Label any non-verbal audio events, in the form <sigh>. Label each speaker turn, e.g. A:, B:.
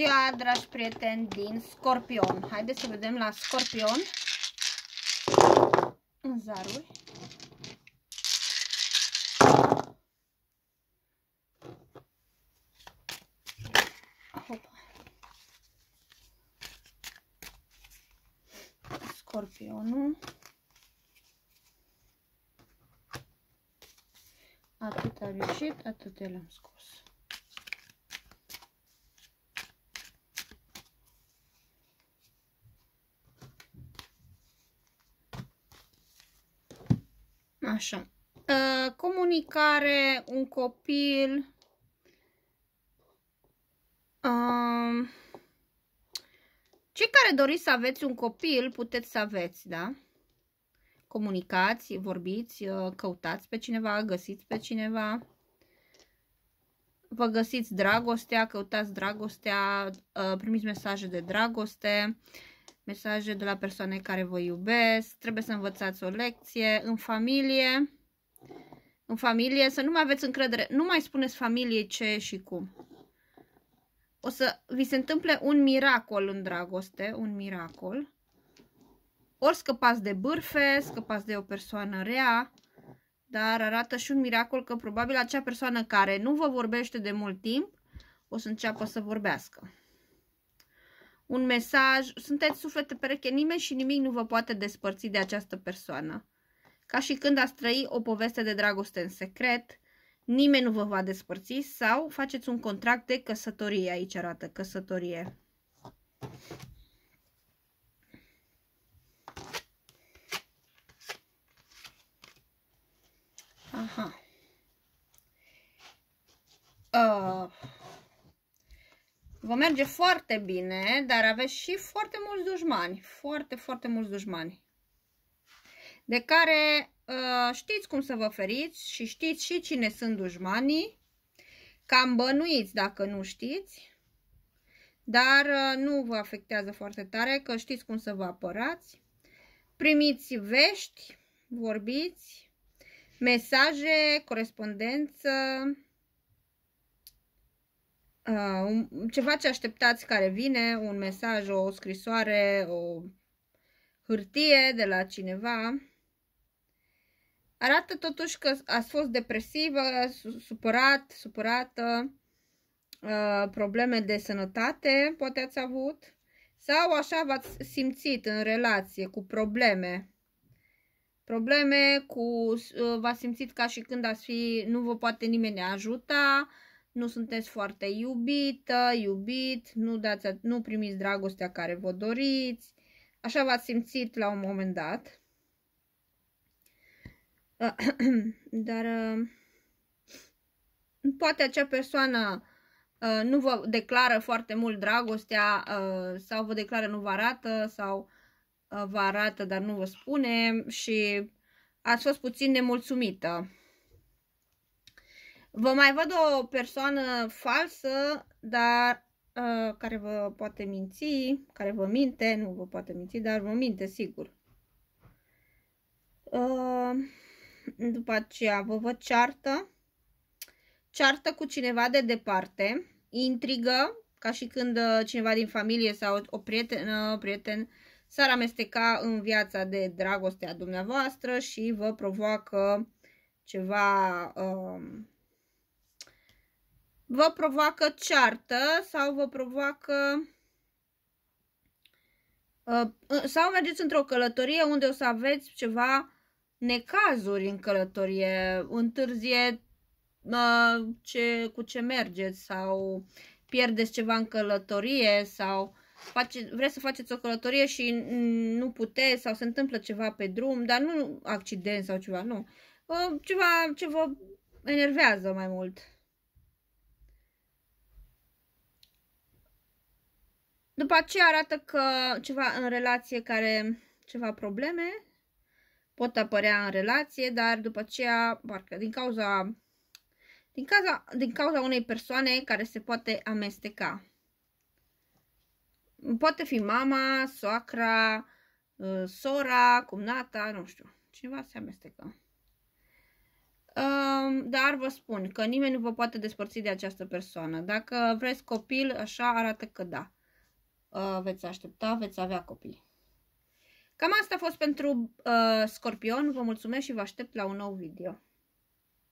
A: ziua, dragi prieteni din Scorpion. Haideți să vedem la Scorpion în zarul. Scorpionul. Atât a reușit, atât l-am scos. Așa. Uh, comunicare, un copil. Uh, cei care doriți să aveți un copil, puteți să aveți, da? Comunicați, vorbiți, ă, căutați pe cineva, găsiți pe cineva. Vă găsiți dragostea, căutați dragostea, ă, primiți mesaje de dragoste mesaje de la persoane care vă iubesc, trebuie să învățați o lecție, în familie, în familie, să nu mai aveți încredere, nu mai spuneți familiei ce și cum. O să vi se întâmple un miracol în dragoste, un miracol. Ori scăpați de bârfe, scăpați de o persoană rea, dar arată și un miracol că probabil acea persoană care nu vă vorbește de mult timp o să înceapă să vorbească un mesaj, sunteți suflete pereche, nimeni și nimic nu vă poate despărți de această persoană. Ca și când ați trăi o poveste de dragoste în secret, nimeni nu vă va despărți sau faceți un contract de căsătorie, aici arată, căsătorie. Aha. Uh. Vă merge foarte bine, dar aveți și foarte mulți dușmani. Foarte, foarte mulți dușmani. De care uh, știți cum să vă feriți și știți și cine sunt dușmanii. Cam bănuiți dacă nu știți. Dar uh, nu vă afectează foarte tare că știți cum să vă apărați. Primiți vești, vorbiți, mesaje, corespondență, uh, ceva ce așteptați care vine, un mesaj, o scrisoare, o hârtie de la cineva. Arată totuși că ați fost depresivă, supărat, supărată, uh, probleme de sănătate poate ați avut sau așa v-ați simțit în relație cu probleme probleme, cu, uh, v-ați simțit ca și când ați fi, nu vă poate nimeni ajuta, nu sunteți foarte iubită, iubit, nu, dați, nu primiți dragostea care vă doriți. Așa v-ați simțit la un moment dat. <clears throat> Dar uh, poate acea persoană uh, nu vă declară foarte mult dragostea uh, sau vă declară nu vă arată sau vă arată dar nu vă spune și ați fost puțin nemulțumită. Vă mai văd o persoană falsă, dar uh, care vă poate minți, care vă minte, nu vă poate minți, dar vă minte, sigur. Uh, după aceea vă văd ceartă, ceartă cu cineva de departe, intrigă, ca și când uh, cineva din familie sau o prietenă, prieten s-ar amesteca în viața de dragoste a dumneavoastră și vă provoacă ceva... Uh, vă provoacă ceartă sau vă provoacă uh, uh, sau mergeți într-o călătorie unde o să aveți ceva necazuri în călătorie, întârzie uh, ce, cu ce mergeți sau pierdeți ceva în călătorie sau face, vreți să faceți o călătorie și nu puteți sau se întâmplă ceva pe drum, dar nu accident sau ceva, nu. Ceva ce vă enervează mai mult. După aceea arată că ceva în relație care ceva probleme pot apărea în relație, dar după aceea, parcă din cauza din cauza, din cauza unei persoane care se poate amesteca. Poate fi mama, soacra, ă, sora, cumnata, nu știu. Cineva se amestecă. Dar vă spun că nimeni nu vă poate despărți de această persoană. Dacă vreți copil, așa arată că da. Uh, veți aștepta, veți avea copii. Cam asta a fost pentru uh, Scorpion, vă mulțumesc și vă aștept la un nou video.